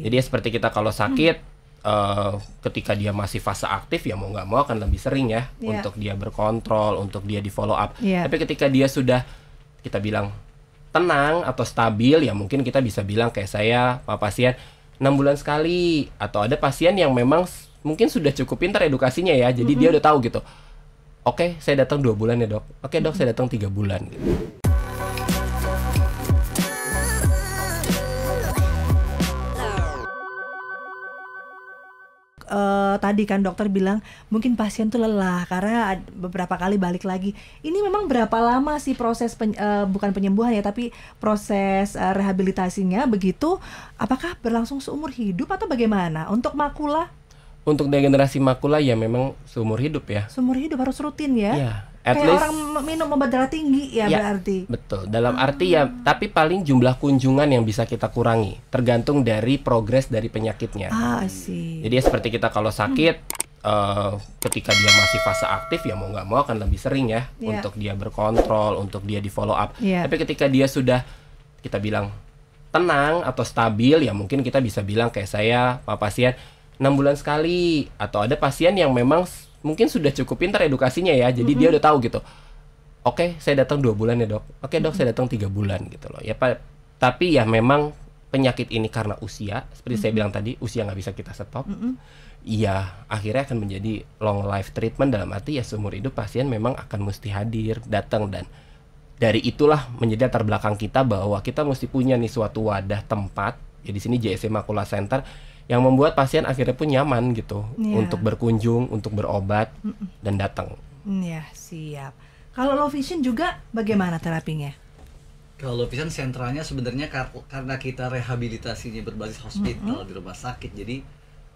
Jadi ya seperti kita kalau sakit hmm. uh, ketika dia masih fase aktif ya mau nggak mau akan lebih sering ya yeah. untuk dia berkontrol, untuk dia di follow up. Yeah. Tapi ketika dia sudah kita bilang tenang atau stabil ya mungkin kita bisa bilang kayak saya Pak pasien 6 bulan sekali atau ada pasien yang memang mungkin sudah cukup pintar edukasinya ya. Jadi mm -hmm. dia mm-hmm. udah tahu gitu. Oke, okay, saya datang dua bulan ya dok. Oke okay, dok, mm -hmm. saya datang tiga bulan. uh, tadi kan dokter bilang mungkin pasien tuh lelah karena beberapa kali balik lagi. Ini memang berapa lama sih proses pen, uh, bukan penyembuhan ya tapi proses uh, rehabilitasinya begitu apakah berlangsung seumur hidup atau bagaimana? Untuk makula? Untuk degenerasi makula ya memang seumur hidup ya. Seumur hidup harus rutin ya. ya At Kayak least, orang minum obat darah tinggi ya, ya berarti. Betul. Dalam hmm. arti ya, tapi paling jumlah kunjungan yang bisa kita kurangi, tergantung dari progres dari penyakitnya. Ah sih. Jadi ya seperti kita kalau sakit, hmm. uh, ketika dia masih fase aktif ya mau nggak mau akan lebih sering ya yeah. untuk dia berkontrol, untuk dia di follow up. Yeah. Tapi ketika dia sudah kita bilang tenang atau stabil ya mungkin kita bisa bilang kayak saya Pak pasien enam bulan sekali atau ada pasien yang memang mungkin sudah cukup pintar edukasinya ya jadi mm -hmm. dia mhm. udah tahu gitu oke okay, saya datang dua bulan ya dok oke okay, dok mm -hmm. saya datang tiga bulan gitu loh ya pak tapi ya memang penyakit ini karena usia seperti mm -hmm. saya mhm. bilang tadi usia nggak bisa kita stop mm -hmm. akhirnya akan menjadi long life treatment dalam arti ya seumur hidup pasien memang akan mesti hadir datang dan dari itulah menjadi latar belakang kita bahwa kita mesti punya nih suatu wadah tempat ya di sini JSC Makula Center yang membuat pasien akhirnya pun nyaman gitu yeah. untuk berkunjung, untuk berobat mm -mm. dan datang. Iya, siap. Kalau low vision juga bagaimana terapinya? Kalau low vision sentralnya sebenarnya kar karena kita rehabilitasinya berbasis hospital mm -hmm. di rumah sakit, jadi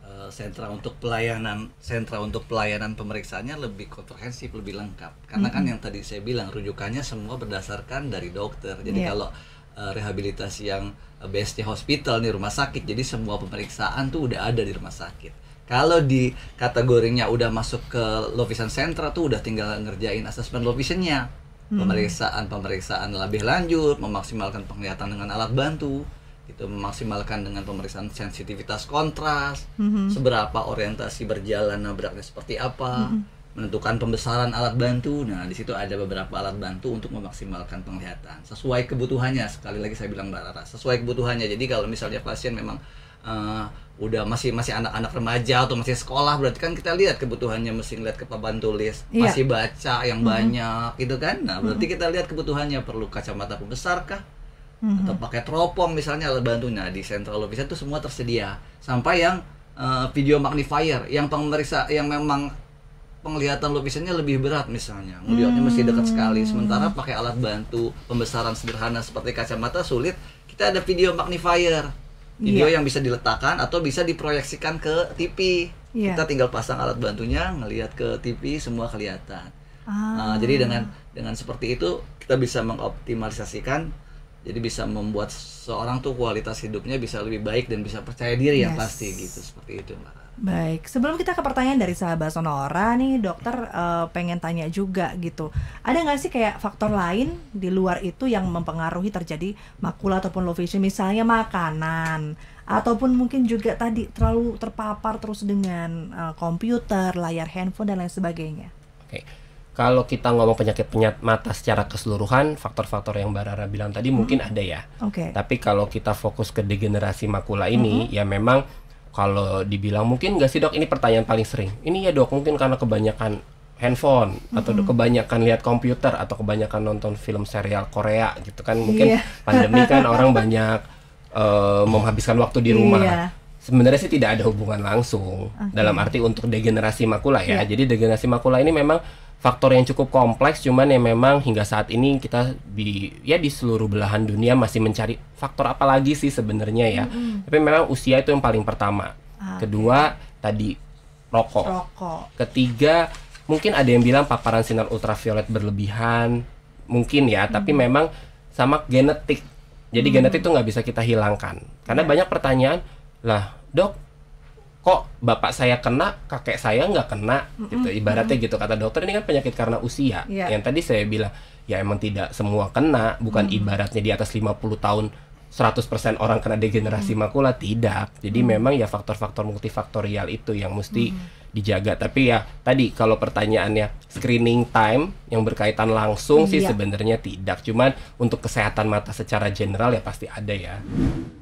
uh, sentra untuk pelayanan sentra untuk pelayanan pemeriksaannya lebih komprehensif, lebih lengkap. Karena mm -hmm. kan yang tadi saya bilang rujukannya semua berdasarkan dari dokter. Jadi yeah. kalau Eh, rehabilitasi yang BSC hospital nih rumah sakit jadi semua pemeriksaan tuh udah ada di rumah sakit kalau di kategorinya udah masuk ke low vision center tuh udah tinggal ngerjain assessment low visionnya hmm. pemeriksaan pemeriksaan lebih lanjut memaksimalkan penglihatan dengan alat bantu itu memaksimalkan dengan pemeriksaan sensitivitas kontras mm -hmm. seberapa orientasi berjalan nabraknya seperti apa mm -hmm menentukan pembesaran alat bantu. Nah, di situ ada beberapa alat bantu untuk memaksimalkan penglihatan sesuai kebutuhannya. Sekali lagi saya bilang Mbak Rara, sesuai kebutuhannya. Jadi kalau misalnya pasien memang uh, udah masih masih anak-anak remaja atau masih sekolah, berarti kan kita lihat kebutuhannya mesti lihat ke papan tulis, iya. masih baca yang mm -hmm. banyak gitu kan. Nah, berarti mm -hmm. kita lihat kebutuhannya perlu kacamata pembesar kah? Mm -hmm. atau pakai teropong misalnya alat bantu nah di central office itu semua tersedia sampai yang uh, video magnifier yang pemeriksa yang memang penglihatan lukisannya lebih berat misalnya melihatnya hmm. mesti dekat sekali hmm. sementara pakai alat bantu pembesaran sederhana seperti kacamata sulit kita ada video magnifier video yeah. yang bisa diletakkan atau bisa diproyeksikan ke TV yeah. kita tinggal pasang alat bantunya ngelihat ke TV semua kelihatan ah. uh, jadi dengan dengan seperti itu kita bisa mengoptimalisasikan jadi bisa membuat seorang tuh kualitas hidupnya bisa lebih baik dan bisa percaya diri yes. yang pasti gitu seperti itu mbak Baik, sebelum kita ke pertanyaan dari sahabat Sonora nih, dokter uh, pengen tanya juga gitu. Ada nggak sih kayak faktor lain di luar itu yang mempengaruhi terjadi makula ataupun low vision, misalnya makanan ataupun mungkin juga tadi terlalu terpapar terus dengan uh, komputer, layar handphone dan lain sebagainya. Oke. Kalau kita ngomong penyakit penyakit mata secara keseluruhan, faktor-faktor yang Mbak Rara bilang tadi hmm. mungkin ada ya. Oke. Okay. Tapi kalau kita fokus ke degenerasi makula ini, -hmm. ya memang kalau dibilang mungkin nggak sih dok ini pertanyaan paling sering ini ya dok mungkin karena kebanyakan handphone mm-hmm. atau kebanyakan lihat komputer atau kebanyakan nonton film serial Korea gitu kan mungkin yeah. pandemi kan orang banyak uh, menghabiskan waktu di rumah yeah. sebenarnya sih tidak ada hubungan langsung okay. dalam arti untuk degenerasi makula ya yeah. jadi degenerasi makula ini memang faktor yang cukup kompleks cuman ya memang hingga saat ini kita di ya di seluruh belahan dunia masih mencari faktor apa lagi sih sebenarnya ya. Mm-hmm. Tapi memang usia itu yang paling pertama. Ah, okay. Kedua tadi rokok. Rokok. Ketiga mungkin ada yang bilang paparan sinar ultraviolet berlebihan mungkin ya, mm-hmm. tapi memang sama genetik. Jadi mm-hmm. genetik itu nggak bisa kita hilangkan. Karena yeah. banyak pertanyaan, lah dok kok bapak saya kena kakek saya nggak kena mm -mm, gitu ibaratnya mm -mm. gitu kata dokter ini kan penyakit karena usia yeah. yang tadi saya bilang ya emang tidak semua kena bukan mm -hmm. ibaratnya di atas 50 tahun 100% orang kena degenerasi hmm. makula tidak. Jadi hmm. memang ya faktor-faktor multifaktorial itu yang mesti hmm. dijaga. Tapi ya tadi kalau pertanyaannya screening time yang berkaitan langsung iya. sih sebenarnya tidak. Cuman untuk kesehatan mata secara general ya pasti ada ya.